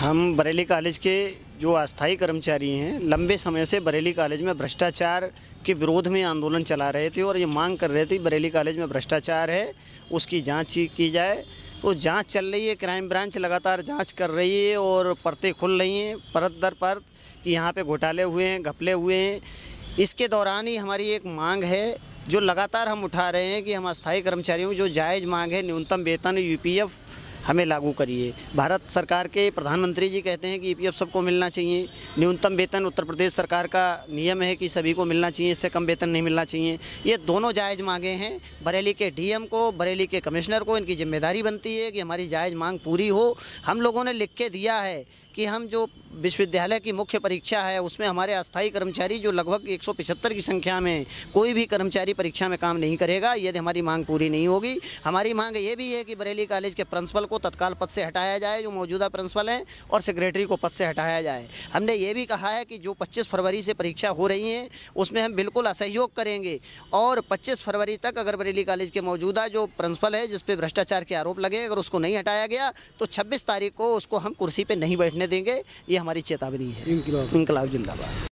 हम बरेली कॉलेज के जो अस्थाई कर्मचारी हैं लंबे समय से बरेली कॉलेज में भ्रष्टाचार के विरोध में आंदोलन चला रहे थे और ये मांग कर रहे थे बरेली कॉलेज में भ्रष्टाचार है उसकी जांच की जाए तो जांच चल रही है क्राइम ब्रांच लगातार जांच कर रही है और परतें खुल रही हैं परत दर परत कि यहाँ पे घोटाले हुए हैं घपले हुए हैं इसके दौरान ही हमारी एक मांग है जो लगातार हम उठा रहे हैं कि हम अस्थायी कर्मचारियों की जो जायज़ मांग है न्यूनतम वेतन यू हमें लागू करिए भारत सरकार के प्रधानमंत्री जी कहते हैं कि ई e सबको मिलना चाहिए न्यूनतम वेतन उत्तर प्रदेश सरकार का नियम है कि सभी को मिलना चाहिए इससे कम वेतन नहीं मिलना चाहिए ये दोनों जायज़ मांगे हैं बरेली के डीएम को बरेली के कमिश्नर को इनकी जिम्मेदारी बनती है कि हमारी जायज़ मांग पूरी हो हम लोगों ने लिख के दिया है कि हम जो विश्वविद्यालय की मुख्य परीक्षा है उसमें हमारे अस्थायी कर्मचारी जो लगभग एक की संख्या में कोई भी कर्मचारी परीक्षा में काम नहीं करेगा यदि हमारी मांग पूरी नहीं होगी हमारी मांग ये भी है कि बरेली कॉलेज के प्रिंसिपल को तत्काल पद से हटाया जाए जो मौजूदा प्रिंसिपल हैं और सेक्रेटरी को पद से हटाया जाए हमने ये भी कहा है कि जो पच्चीस फरवरी से परीक्षा हो रही है उसमें हम बिल्कुल असहयोग करेंगे और पच्चीस फरवरी तक अगर बरेली कॉलेज के मौजूदा जो प्रिंसिपल है जिसपे भ्रष्टाचार के आरोप लगे अगर उसको नहीं हटाया गया तो छब्बीस तारीख को उसको हम कुर्सी पर नहीं बैठने देंगे ये हमारी चेतावनी है इनकलाब जिंदाबाद